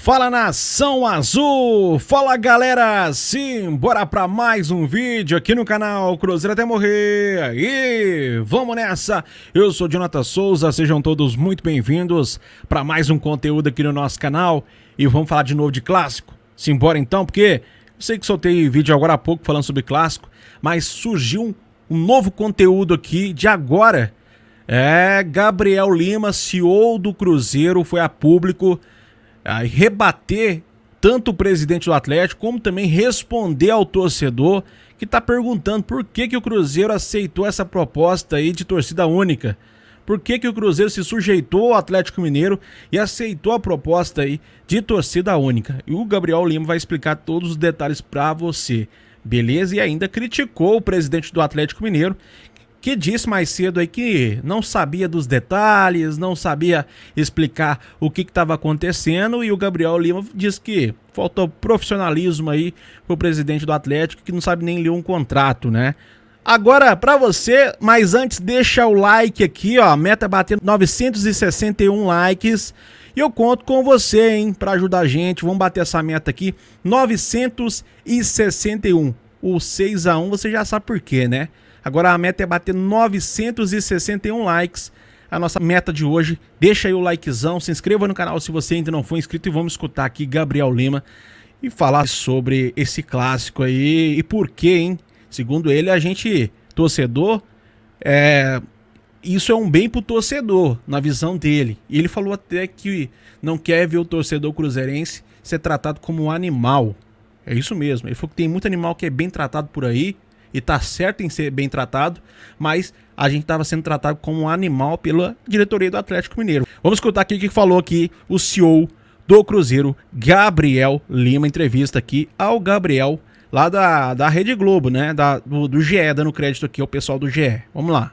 Fala nação azul, fala galera, sim, bora pra mais um vídeo aqui no canal Cruzeiro até morrer, aí, vamos nessa, eu sou Jonathan Souza, sejam todos muito bem-vindos para mais um conteúdo aqui no nosso canal e vamos falar de novo de clássico, simbora então, porque eu sei que soltei vídeo agora há pouco falando sobre clássico, mas surgiu um novo conteúdo aqui de agora, é, Gabriel Lima, CEO do Cruzeiro, foi a público a rebater tanto o presidente do Atlético como também responder ao torcedor que está perguntando por que, que o Cruzeiro aceitou essa proposta aí de torcida única. Por que, que o Cruzeiro se sujeitou ao Atlético Mineiro e aceitou a proposta aí de torcida única? E o Gabriel Lima vai explicar todos os detalhes para você beleza? E ainda criticou o presidente do Atlético Mineiro, que disse mais cedo aí que não sabia dos detalhes, não sabia explicar o que estava acontecendo e o Gabriel Lima disse que faltou profissionalismo aí pro presidente do Atlético que não sabe nem ler um contrato, né? Agora para você, mas antes deixa o like aqui, ó, meta é batendo 961 likes. E eu conto com você, hein, para ajudar a gente. Vamos bater essa meta aqui, 961. O 6 a 1, você já sabe por quê, né? Agora a meta é bater 961 likes. A nossa meta de hoje. Deixa aí o likezão, se inscreva no canal se você ainda não for inscrito e vamos escutar aqui Gabriel Lima e falar sobre esse clássico aí e por quê, hein? Segundo ele, a gente torcedor é isso é um bem pro torcedor, na visão dele. E ele falou até que não quer ver o torcedor cruzeirense ser tratado como um animal. É isso mesmo. Ele falou que tem muito animal que é bem tratado por aí, e tá certo em ser bem tratado, mas a gente estava sendo tratado como um animal pela diretoria do Atlético Mineiro. Vamos escutar aqui o que falou aqui o CEO do Cruzeiro, Gabriel Lima, entrevista aqui ao Gabriel lá da, da Rede Globo, né? Da, do, do GE, dando crédito aqui ao pessoal do GE. Vamos lá.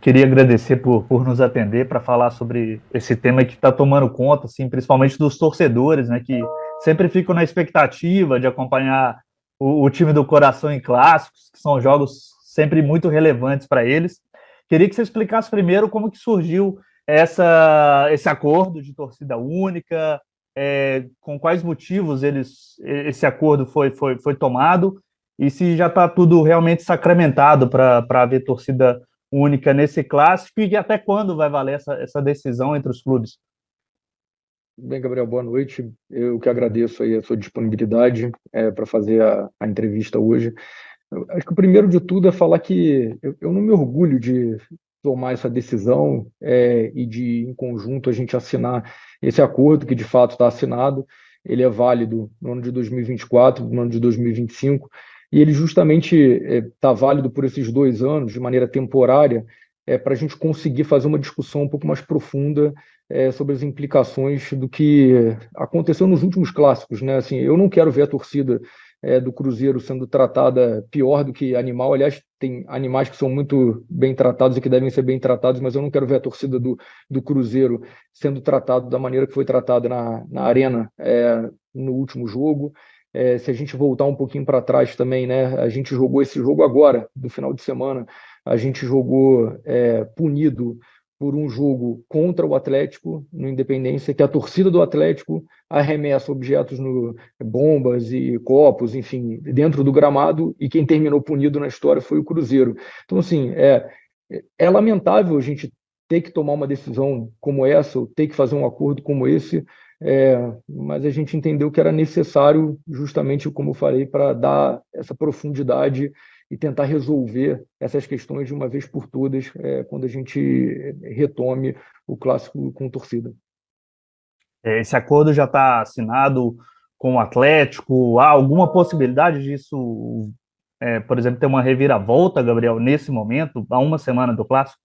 Queria agradecer por, por nos atender para falar sobre esse tema que está tomando conta, assim, principalmente dos torcedores, né? Que sempre ficam na expectativa de acompanhar o, o time do coração em clássicos, que são jogos sempre muito relevantes para eles. Queria que você explicasse primeiro como que surgiu essa, esse acordo de torcida única, é, com quais motivos eles, esse acordo foi, foi, foi tomado e se já está tudo realmente sacramentado para haver torcida única nesse clássico e até quando vai valer essa, essa decisão entre os clubes. Bem, Gabriel, boa noite. Eu que agradeço aí a sua disponibilidade é, para fazer a, a, entrevista hoje. Eu, acho que o primeiro de tudo é falar que eu, eu não me orgulho de tomar essa decisão é, e de, em conjunto, a gente assinar esse acordo que de fato está assinado. Ele é válido no ano de 2024, no ano de 2025, e ele justamente está é, tá válido por esses dois anos, de maneira temporária, é, para a gente conseguir fazer uma discussão um pouco mais profunda é, sobre as implicações do que aconteceu nos últimos clássicos. Né? Assim, eu não quero ver a torcida é, do Cruzeiro sendo tratada pior do que animal. Aliás, tem animais que são muito bem tratados e que devem ser bem tratados, mas eu não quero ver a torcida do, do Cruzeiro sendo tratada da maneira que foi tratada na, na arena é, no último jogo. É, se a gente voltar um pouquinho para trás também, né? A gente jogou esse jogo agora, no final de semana, a gente jogou é, punido por um jogo contra o Atlético no Independência, que a torcida do Atlético arremessa objetos no é, bombas e copos, enfim, dentro do gramado e quem terminou punido na história foi o Cruzeiro. Então assim, é é lamentável a gente ter que tomar uma decisão como essa, ou ter que fazer um acordo como esse, é, mas a gente entendeu que era necessário, justamente como eu falei, para dar essa profundidade e tentar resolver essas questões de uma vez por todas é, quando a gente é, retome o clássico com torcida. É, esse acordo já está assinado com o Atlético. Há alguma possibilidade disso, é, por exemplo, ter uma reviravolta, Gabriel, nesse momento, a uma semana do clássico?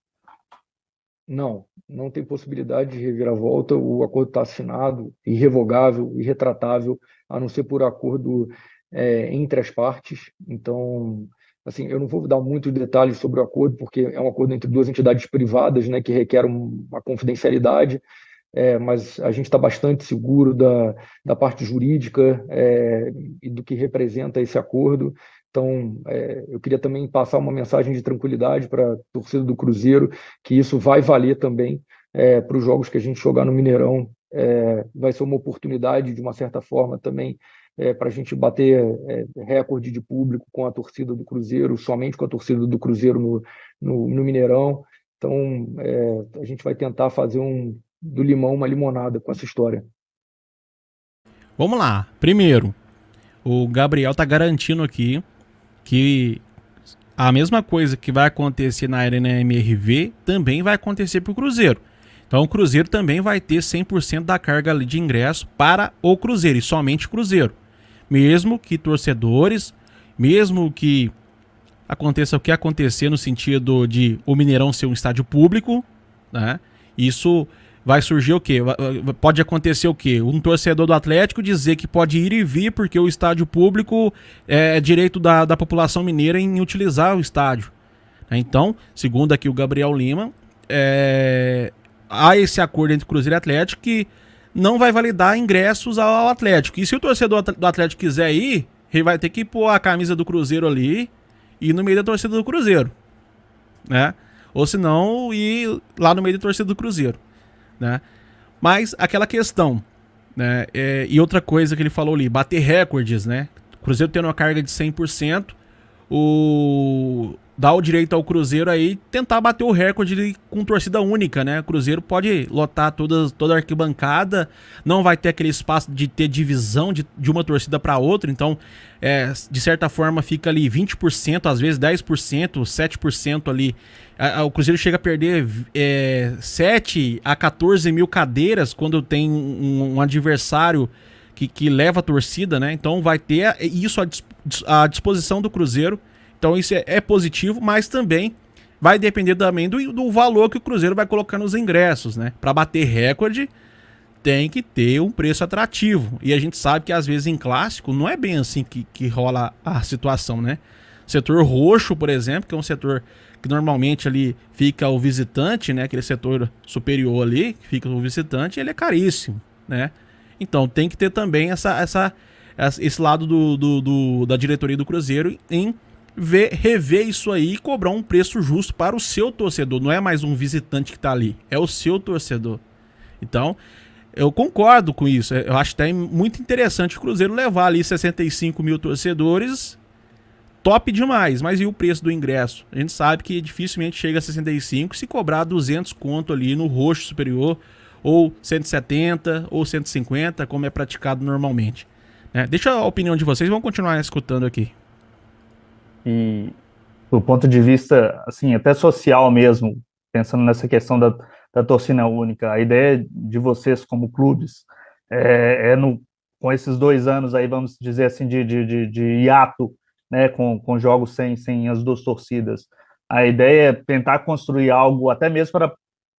Não, não tem possibilidade de reviravolta. O acordo está assinado, irrevogável, irretratável, a não ser por acordo é, entre as partes. Então, assim, eu não vou dar muito detalhes sobre o acordo, porque é um acordo entre duas entidades privadas, né, que requer uma confidencialidade, é, mas a gente está bastante seguro da, da parte jurídica é, e do que representa esse acordo. Então, é, eu queria também passar uma mensagem de tranquilidade para a torcida do Cruzeiro, que isso vai valer também é, para os jogos que a gente jogar no Mineirão. É, vai ser uma oportunidade, de uma certa forma, também é, para a gente bater é, recorde de público com a torcida do Cruzeiro, somente com a torcida do Cruzeiro no, no, no Mineirão. Então, é, a gente vai tentar fazer um, do limão uma limonada com essa história. Vamos lá. Primeiro, o Gabriel tá garantindo aqui que a mesma coisa que vai acontecer na Arena MRV também vai acontecer para o Cruzeiro. Então o Cruzeiro também vai ter 100% da carga de ingresso para o Cruzeiro e somente o Cruzeiro mesmo que torcedores, mesmo que aconteça o que acontecer no sentido de o Mineirão ser um estádio público, né? Isso vai surgir o quê? Pode acontecer o quê? Um torcedor do Atlético dizer que pode ir e vir porque o estádio público é, é direito da, da população mineira em utilizar o estádio. Né? Então, segundo aqui o Gabriel Lima, é, há esse acordo entre Cruzeiro e Atlético que não vai validar ingressos ao Atlético. E se o torcedor do Atlético quiser ir, ele vai ter que pôr a camisa do Cruzeiro ali e ir no meio da torcida do Cruzeiro, né? Ou se não, ir lá no meio da torcida do Cruzeiro, né? Mas aquela questão, né? É, e outra coisa que ele falou ali, bater recordes, né? Cruzeiro tendo uma carga de 100%, o dá o direito ao Cruzeiro aí tentar bater o recorde com torcida única, né? O Cruzeiro pode lotar toda, toda a arquibancada, não vai ter aquele espaço de ter divisão de, de uma torcida para outra, então, é, de certa forma, fica ali 20%, às vezes 10%, 7% ali. A, a, o Cruzeiro chega a perder é, 7 a 14 mil cadeiras quando tem um, um adversário que, que leva a torcida, né? Então vai ter isso à disposição do Cruzeiro então isso é, é, positivo, mas também vai depender também do, do, valor que o Cruzeiro vai colocar nos ingressos, né? Para bater recorde, tem que ter um preço atrativo. E a gente sabe que às vezes em clássico não é bem assim que, que rola a situação, né? Setor roxo, por exemplo, que é um setor que normalmente ali fica o visitante, né? Aquele setor superior ali, que fica o visitante, ele é caríssimo, né? Então tem que ter também essa, essa, esse lado do, do, do da diretoria do Cruzeiro em ver, rever isso aí e cobrar um preço justo para o seu torcedor. Não é mais um visitante que está ali, é o seu torcedor. Então, eu concordo com isso. Eu acho até muito interessante o Cruzeiro levar ali 65 mil torcedores. Top demais, mas e o preço do ingresso? A gente sabe que dificilmente chega a 65 se cobrar 200 conto ali no roxo superior, ou 170, ou 150, como é praticado normalmente. É, deixa a opinião de vocês, vamos continuar escutando aqui e do ponto de vista, assim, até social mesmo, pensando nessa questão da, da torcida única, a ideia de vocês como clubes é, é no, com esses dois anos aí, vamos dizer assim, de, de, de, de hiato, né, com, com jogos sem, sem as duas torcidas, a ideia é tentar construir algo, até mesmo para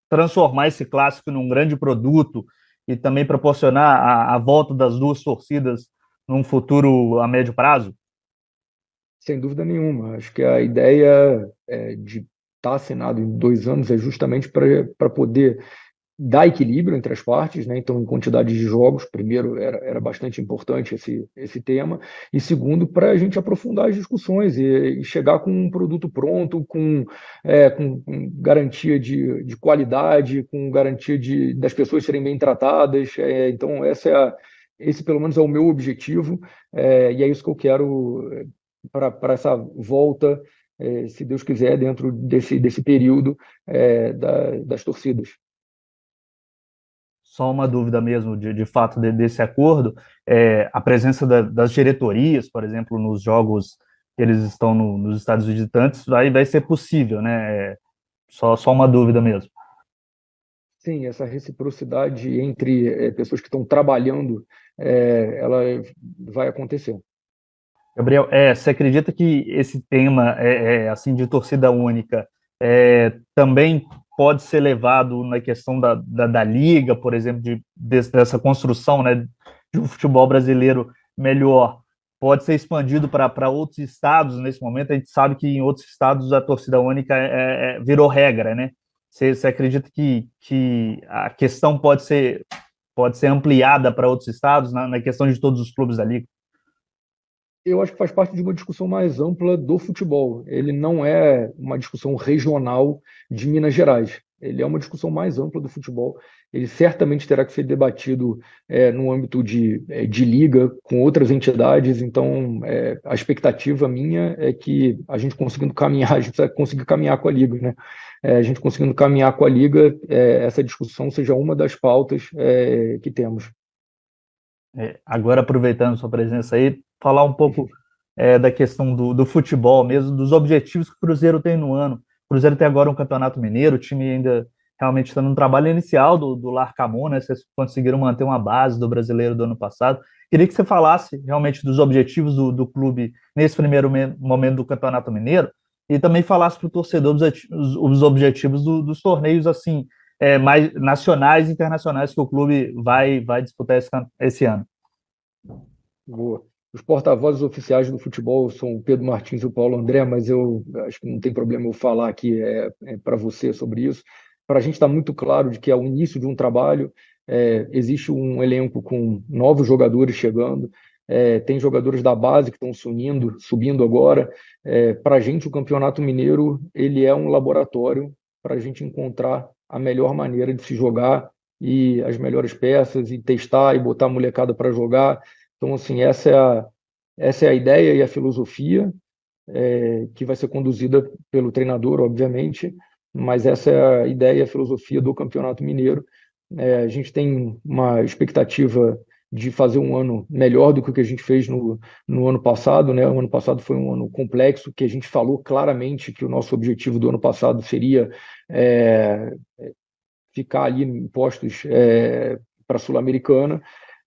transformar esse clássico num grande produto e também proporcionar a, a volta das duas torcidas num futuro a médio prazo? Sem dúvida nenhuma. Acho que a ideia é, de estar tá assinado em dois anos é justamente para poder dar equilíbrio entre as partes, né? então em quantidade de jogos, primeiro era, era bastante importante esse, esse tema, e segundo para a gente aprofundar as discussões e, e, chegar com um produto pronto, com, é, com, com garantia de, de, qualidade, com garantia de, das pessoas serem bem tratadas, é, então essa é a, esse pelo menos é o meu objetivo, é, e é isso que eu quero para essa volta, é, se Deus quiser, dentro desse, desse período é, da, das torcidas. Só uma dúvida mesmo, de, de fato, de, desse acordo, é, a presença da, das diretorias, por exemplo, nos jogos que eles estão no, nos estados visitantes, vai, vai ser possível, né? É, só, só uma dúvida mesmo. Sim, essa reciprocidade entre é, pessoas que estão trabalhando, é, ela vai acontecer. Gabriel, é, você acredita que esse tema é, é assim de torcida única é, também pode ser levado na questão da, da, da liga, por exemplo, de, dessa construção né, de um futebol brasileiro melhor? Pode ser expandido para outros estados nesse momento? A gente sabe que em outros estados a torcida única é, é, é, virou regra, né? Você, você acredita que, que a questão pode ser, pode ser ampliada para outros estados na, na questão de todos os clubes da liga? eu acho que faz parte de uma discussão mais ampla do futebol. Ele não é uma discussão regional de Minas Gerais. Ele é uma discussão mais ampla do futebol. Ele certamente terá que ser debatido é, no âmbito de, é, de liga, com outras entidades. Então, é, a expectativa minha é que a gente conseguindo caminhar, a gente precisa conseguir caminhar com a liga, né? É, a gente conseguindo caminhar com a liga, é, essa discussão seja uma das pautas é, que temos. É, agora, aproveitando sua presença aí, falar um pouco é, da questão do, do, futebol mesmo, dos objetivos que o Cruzeiro tem no ano. O Cruzeiro tem agora um campeonato mineiro, o time ainda realmente está no trabalho inicial do, do Larcamon, né? Vocês conseguiram manter uma base do brasileiro do ano passado. Queria que você falasse realmente dos objetivos do, do clube nesse primeiro momento do Campeonato Mineiro e também falasse para o torcedor os, objetivos do, dos torneios assim é, mais nacionais e internacionais que o clube vai, vai disputar esse, esse ano. Boa. Os porta-vozes oficiais do futebol são o Pedro Martins e o Paulo André, mas eu acho que não tem problema eu falar aqui é, é para você sobre isso. Para a gente está muito claro de que é o início de um trabalho, é, existe um elenco com novos jogadores chegando, é, tem jogadores da base que estão se unindo, subindo agora. É, para a gente, o Campeonato Mineiro ele é um laboratório para a gente encontrar a melhor maneira de se jogar e as melhores peças e testar e botar a molecada para jogar. Então, assim, essa é a, essa é a ideia e a filosofia é, que vai ser conduzida pelo treinador, obviamente, mas essa é a ideia e a filosofia do Campeonato Mineiro. É, a gente tem uma expectativa de fazer um ano melhor do que o que a gente fez no, no ano passado, né? O ano passado foi um ano complexo, que a gente falou claramente que o nosso objetivo do ano passado seria é, ficar ali em postos é, para a Sul-Americana.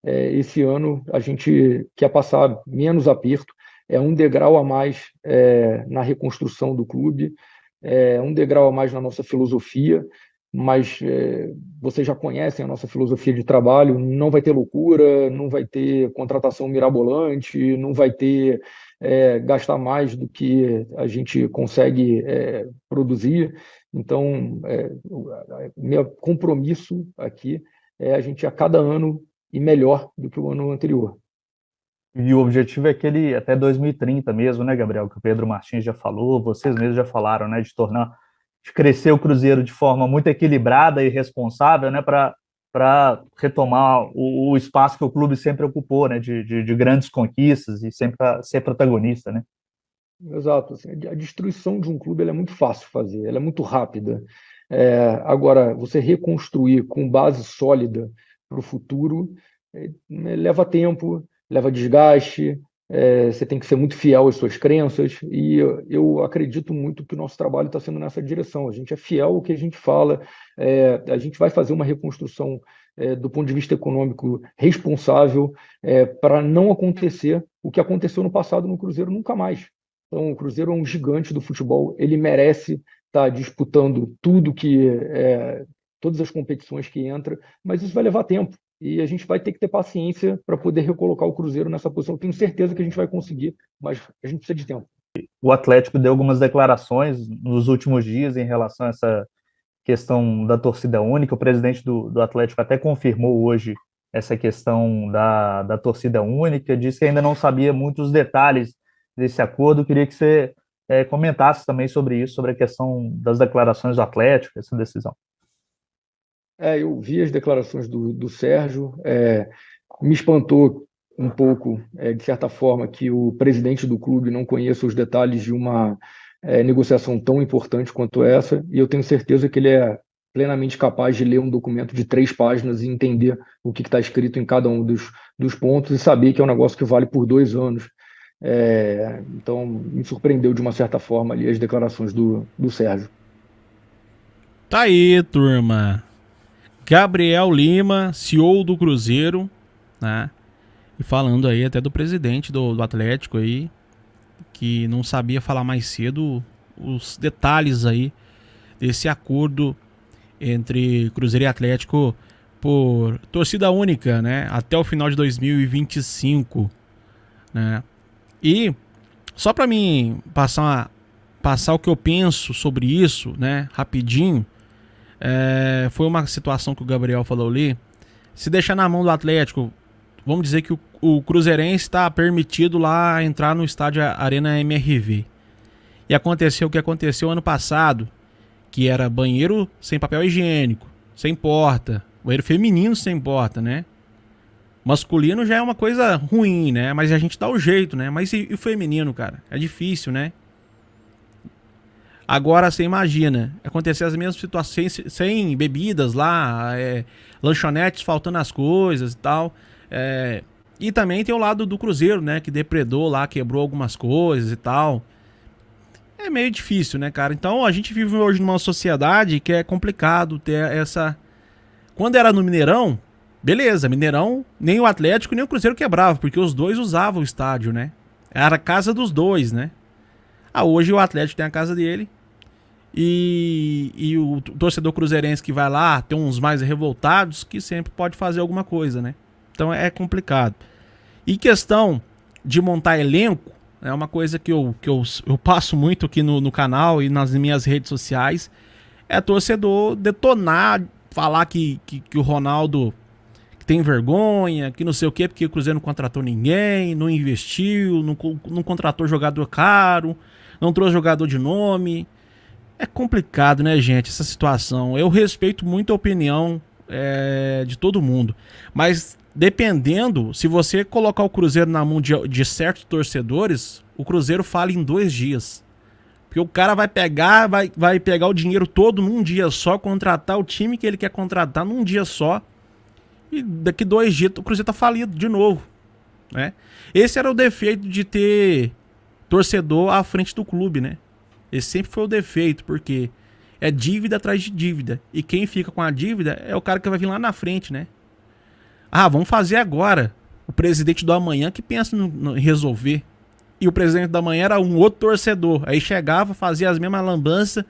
É, esse ano a gente quer passar menos aperto, é um degrau a mais é, na reconstrução do clube, é um degrau a mais na nossa filosofia, mas é, vocês já conhecem a nossa filosofia de trabalho, não vai ter loucura, não vai ter contratação mirabolante, não vai ter é, gastar mais do que a gente consegue é, produzir. Então, é, meu compromisso aqui é a gente a cada ano e melhor do que o ano anterior. E o objetivo é aquele até 2030 mesmo, né, Gabriel? Que o Pedro Martins já falou, vocês mesmos já falaram, né, de tornar de crescer o Cruzeiro de forma muito equilibrada e responsável, né, para retomar o, o, espaço que o clube sempre ocupou, né, de, de, de grandes conquistas e sempre ser protagonista, né? Exato. Assim, a destruição de um clube é muito fácil fazer, ela é muito rápida. É, agora, você reconstruir com base sólida para o futuro é, leva tempo, leva desgaste, é, você tem que ser muito fiel às suas crenças, e eu, acredito muito que o nosso trabalho está sendo nessa direção. A gente é fiel ao que a gente fala, é, a gente vai fazer uma reconstrução é, do ponto de vista econômico responsável é, para não acontecer o que aconteceu no passado no Cruzeiro nunca mais. Então, o Cruzeiro é um gigante do futebol, ele merece estar tá disputando tudo que. É, todas as competições que entra, mas isso vai levar tempo e a gente vai ter que ter paciência para poder recolocar o Cruzeiro nessa posição. Eu tenho certeza que a gente vai conseguir, mas a gente precisa de tempo. O Atlético deu algumas declarações nos últimos dias em relação a essa questão da torcida única. O presidente do, do Atlético até confirmou hoje essa questão da, da torcida única, disse que ainda não sabia muitos detalhes desse acordo. Queria que você é, comentasse também sobre isso, sobre a questão das declarações do Atlético, essa decisão. É, eu vi as declarações do, do Sérgio, é, me espantou um pouco, é, de certa forma, que o presidente do clube não conheça os detalhes de uma é, negociação tão importante quanto essa, e eu tenho certeza que ele é plenamente capaz de ler um documento de três páginas e entender o que está escrito em cada um dos, dos pontos e saber que é um negócio que vale por dois anos. É, então, me surpreendeu de uma certa forma ali as declarações do, do Sérgio. Tá aí, turma. Gabriel Lima, CEO do Cruzeiro, né? E falando aí até do presidente do, do Atlético aí, que não sabia falar mais cedo os detalhes aí desse acordo entre Cruzeiro e Atlético por torcida única, né? Até o final de 2025, né? E só para mim passar uma, passar o que eu penso sobre isso, né? Rapidinho. É, foi uma situação que o Gabriel falou ali. Se deixar na mão do Atlético, vamos dizer que o, o Cruzeirense está permitido lá entrar no estádio Arena MRV. E aconteceu o que aconteceu ano passado, que era banheiro sem papel higiênico, sem porta, banheiro feminino sem porta, né? Masculino já é uma coisa ruim, né? Mas a gente dá o jeito, né? Mas e, e o feminino, cara? É difícil, né? Agora você imagina, acontecer as mesmas situações sem, sem bebidas lá, é, lanchonetes faltando as coisas e tal. É, e também tem o lado do Cruzeiro, né? Que depredou lá, quebrou algumas coisas e tal. É meio difícil, né, cara? Então a gente vive hoje numa sociedade que é complicado ter essa. Quando era no Mineirão, beleza, Mineirão, nem o Atlético nem o Cruzeiro quebrava, porque os dois usavam o estádio, né? Era a casa dos dois, né? Ah, hoje o Atlético tem a casa dele. E, e o torcedor cruzeirense que vai lá, tem uns mais revoltados que sempre pode fazer alguma coisa, né? Então é complicado. E questão de montar elenco, é uma coisa que eu, que eu, eu passo muito aqui no, no canal e nas minhas redes sociais, é torcedor detonar, falar que, que, que o Ronaldo tem vergonha, que não sei o quê, porque o Cruzeiro não contratou ninguém, não investiu, não, não contratou jogador caro, não trouxe jogador de nome. É complicado, né, gente, essa situação. Eu respeito muito a opinião é, de todo mundo, mas dependendo, se você colocar o Cruzeiro na mão de, de certos torcedores, o Cruzeiro fala em dois dias. Porque o cara vai pegar, vai, vai pegar o dinheiro todo num dia só, contratar o time que ele quer contratar num dia só. E daqui dois dias o Cruzeiro tá falido de novo. Né? Esse era o defeito de ter torcedor à frente do clube, né? Esse sempre foi o defeito, porque é dívida atrás de dívida. E quem fica com a dívida é o cara que vai vir lá na frente, né? Ah, vamos fazer agora. O presidente do amanhã que pensa em resolver. E o presidente da manhã era um outro torcedor. Aí chegava, fazia as mesmas lambanças.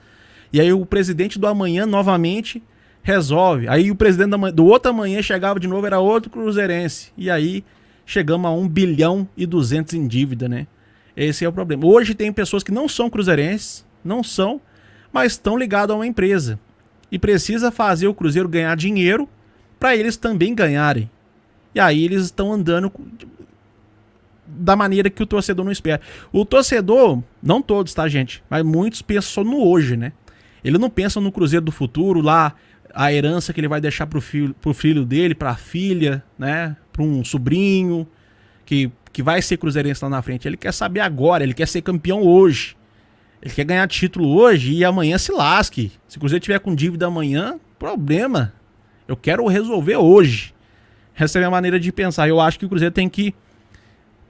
E aí o presidente do amanhã novamente resolve. Aí o presidente do outro amanhã chegava de novo, era outro cruzeirense. E aí chegamos a 1 bilhão e 200 em dívida, né? Esse é o problema. Hoje tem pessoas que não são cruzeirenses, não são, mas estão ligados a uma empresa. E precisa fazer o Cruzeiro ganhar dinheiro para eles também ganharem. E aí eles estão andando da maneira que o torcedor não espera. O torcedor, não todos, tá, gente? Mas muitos pensam só no hoje, né? Ele não pensa no Cruzeiro do futuro, lá a herança que ele vai deixar pro filho, pro filho dele, pra filha, né? Pra um sobrinho que, que vai ser cruzeirense lá na frente, ele quer saber agora, ele quer ser campeão hoje. Ele quer ganhar título hoje e amanhã se lasque. Se o Cruzeiro tiver com dívida amanhã, problema. Eu quero resolver hoje. Essa é a minha maneira de pensar. Eu acho que o Cruzeiro tem que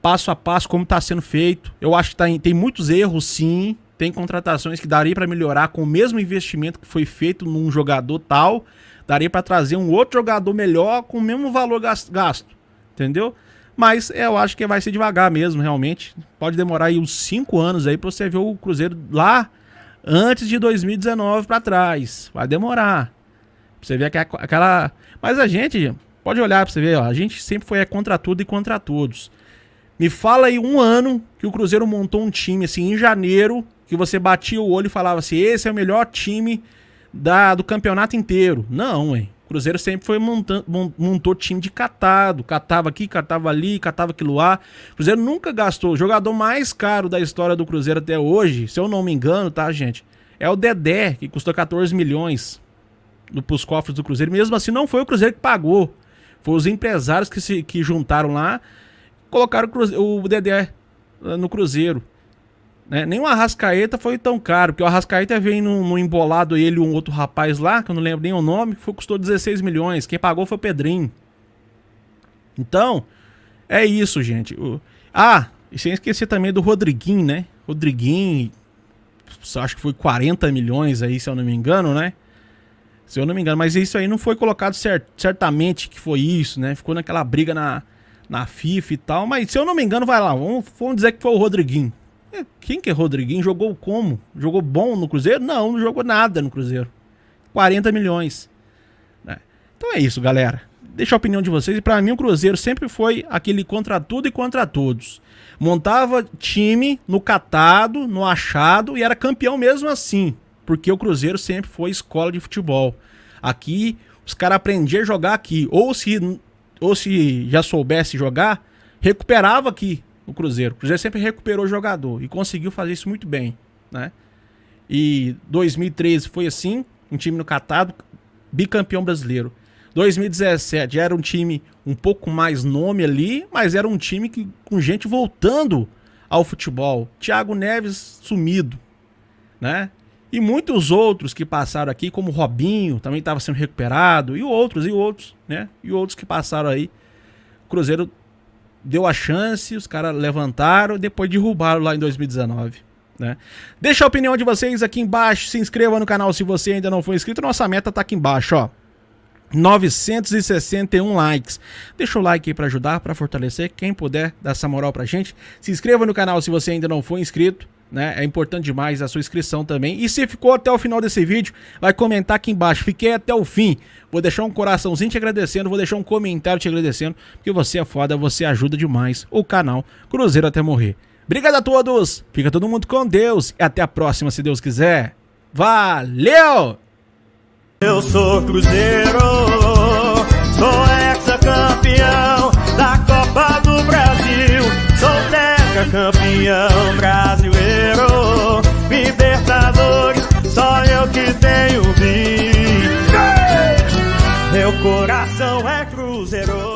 passo a passo como está sendo feito. Eu acho que tá, tem muitos erros, sim. Tem contratações que daria para melhorar com o mesmo investimento que foi feito num jogador tal. Daria para trazer um outro jogador melhor com o mesmo valor gasto. Entendeu? Mas eu acho que vai ser devagar mesmo, realmente. Pode demorar aí uns 5 anos aí para você ver o Cruzeiro lá antes de 2019 para trás. Vai demorar. Pra você ver aquela. Mas a gente, pode olhar para você ver, ó, a gente sempre foi é contra tudo e contra todos. Me fala aí um ano que o Cruzeiro montou um time assim em janeiro, que você batia o olho e falava assim: esse é o melhor time da, do campeonato inteiro. Não, hein? Cruzeiro sempre foi montando, montou time de catado, catava aqui, catava ali, catava aquilo lá. Cruzeiro nunca gastou. O jogador mais caro da história do Cruzeiro até hoje, se eu não me engano, tá, gente? É o Dedé, que custou 14 milhões pros cofres do Cruzeiro. Mesmo assim, não foi o Cruzeiro que pagou. Foi os empresários que se que juntaram lá, colocaram o, Cruzeiro, o Dedé eh, no Cruzeiro. Né? Nem o Arrascaeta foi tão caro, porque o Arrascaeta vem no, embolado ele e um outro rapaz lá, que eu não lembro nem o nome, que foi, custou 16 milhões. Quem pagou foi o Pedrinho. Então, é isso, gente. O... Ah, e sem esquecer também do Rodriguinho, né? Rodriguinho, acho que foi 40 milhões aí, se eu não me engano, né? Se eu não me engano, mas isso aí não foi colocado cert... certamente que foi isso, né? Ficou naquela briga na, na FIFA e tal, mas se eu não me engano, vai lá, vamos, vamos dizer que foi o Rodriguinho. É, quem que é Rodriguinho? Jogou como? Jogou bom no Cruzeiro? Não, não jogou nada no Cruzeiro. 40 milhões. Né? Então é isso, galera. Deixa a opinião de vocês. E para mim o Cruzeiro sempre foi aquele contra tudo e contra todos. Montava time no catado, no achado e era campeão mesmo assim, porque o Cruzeiro sempre foi escola de futebol. Aqui os caras aprendiam a jogar aqui, ou se ou se já soubesse jogar, recuperava aqui no Cruzeiro. O Cruzeiro sempre recuperou jogador e conseguiu fazer isso muito bem, né? E 2013 foi assim, um time no catado, bicampeão brasileiro. 2017 era um time um pouco mais nome ali, mas era um time que com gente voltando ao futebol. Thiago Neves sumido, né? E muitos outros que passaram aqui, como Robinho, também estava sendo recuperado, e outros, e outros, né? E outros que passaram aí. O Cruzeiro deu a chance, os caras levantaram, depois derrubaram lá em 2019. Né? Deixa a opinião de vocês aqui embaixo, se inscreva no canal se você ainda não for inscrito. Nossa meta tá aqui embaixo, ó. 961 likes. Deixa o like aí para ajudar, para fortalecer. Quem puder dar essa moral pra gente, se inscreva no canal se você ainda não for inscrito né? É importante demais a sua inscrição também. E se ficou até o final desse vídeo, vai comentar aqui embaixo. Fiquei até o fim. Vou deixar um coraçãozinho te agradecendo, vou deixar um comentário te agradecendo, porque você é foda, você ajuda demais o canal Cruzeiro até morrer. Obrigado a todos. Fica todo mundo com Deus e até a próxima, se Deus quiser. Valeu! Eu sou Cruzeiro, sou ex-campeão. campeão brasileiro, Libertadores, só eu que tenho vi. Meu coração é cruzeiro.